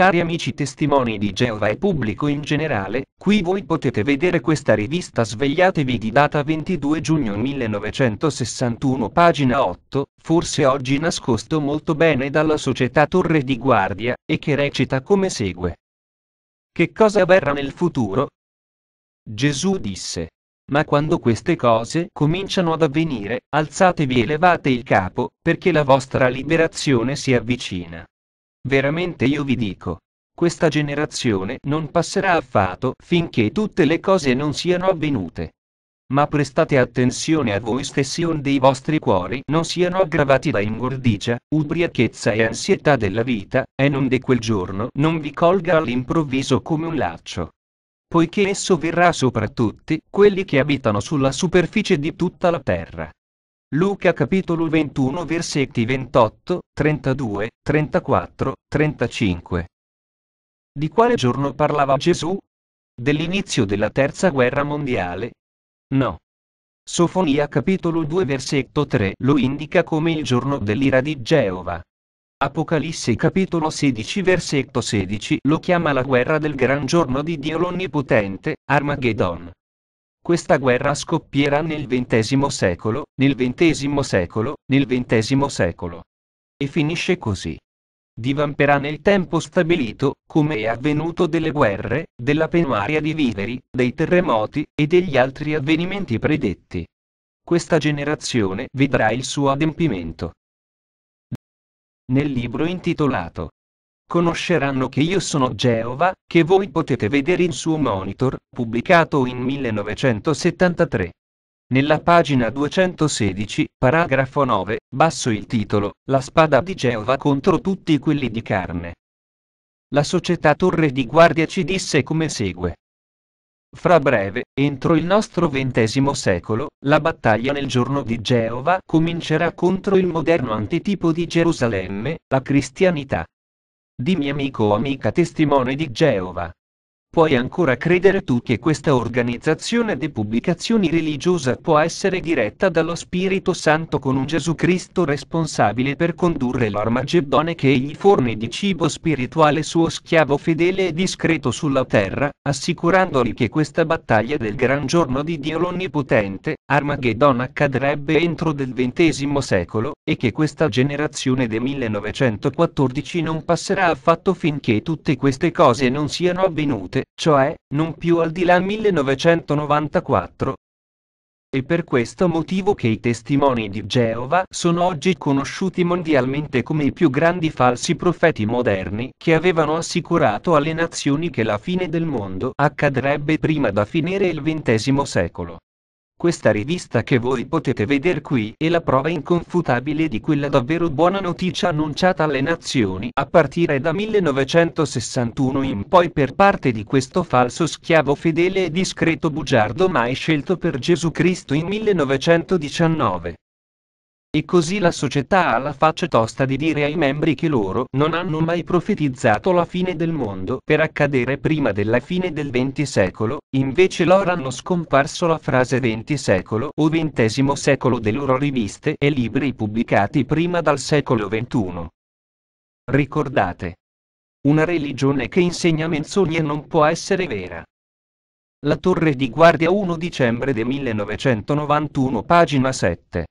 Cari amici testimoni di Geova e pubblico in generale, qui voi potete vedere questa rivista Svegliatevi di data 22 giugno 1961 pagina 8, forse oggi nascosto molto bene dalla società Torre di Guardia, e che recita come segue. Che cosa avverrà nel futuro? Gesù disse. Ma quando queste cose cominciano ad avvenire, alzatevi e levate il capo, perché la vostra liberazione si avvicina. Veramente io vi dico. Questa generazione non passerà affatto finché tutte le cose non siano avvenute. Ma prestate attenzione a voi stessi onde i vostri cuori non siano aggravati da ingordigia, ubriachezza e ansietà della vita, e non di quel giorno non vi colga all'improvviso come un laccio poiché esso verrà sopra tutti quelli che abitano sulla superficie di tutta la terra. Luca capitolo 21 versetti 28, 32, 34, 35. Di quale giorno parlava Gesù? Dell'inizio della terza guerra mondiale? No. Sofonia capitolo 2 versetto 3 lo indica come il giorno dell'ira di Geova. Apocalisse capitolo 16 versetto 16 lo chiama la guerra del gran giorno di Dio l'Onnipotente, Armageddon. Questa guerra scoppierà nel XX secolo, nel XX secolo, nel XX secolo. E finisce così. Divamperà nel tempo stabilito, come è avvenuto delle guerre, della penuria di viveri, dei terremoti e degli altri avvenimenti predetti. Questa generazione vedrà il suo adempimento. Nel libro intitolato conosceranno che io sono Geova, che voi potete vedere in suo monitor, pubblicato in 1973. Nella pagina 216, paragrafo 9, basso il titolo, La spada di Geova contro tutti quelli di carne. La società Torre di Guardia ci disse come segue. Fra breve, entro il nostro ventesimo secolo, la battaglia nel giorno di Geova comincerà contro il moderno antitipo di Gerusalemme, la cristianità. Dimmi amico o amica testimone di Geova. Puoi ancora credere tu che questa organizzazione di pubblicazioni religiosa può essere diretta dallo Spirito Santo con un Gesù Cristo responsabile per condurre l'Armageddone che egli forni di cibo spirituale suo schiavo fedele e discreto sulla terra, assicurandogli che questa battaglia del gran giorno di Dio l'Onnipotente, Armageddon accadrebbe entro del XX secolo, e che questa generazione del 1914 non passerà affatto finché tutte queste cose non siano avvenute, cioè, non più al di là 1994. È per questo motivo che i testimoni di Geova sono oggi conosciuti mondialmente come i più grandi falsi profeti moderni che avevano assicurato alle nazioni che la fine del mondo accadrebbe prima da finire il XX secolo. Questa rivista che voi potete vedere qui è la prova inconfutabile di quella davvero buona notizia annunciata alle nazioni a partire da 1961 in poi per parte di questo falso schiavo fedele e discreto bugiardo mai scelto per Gesù Cristo in 1919. E così la società ha la faccia tosta di dire ai membri che loro non hanno mai profetizzato la fine del mondo per accadere prima della fine del XX secolo, invece loro hanno scomparso la frase XX secolo o XX secolo delle loro riviste e libri pubblicati prima dal secolo XXI. Ricordate. Una religione che insegna menzogne non può essere vera. La torre di guardia 1 dicembre del 1991 pagina 7.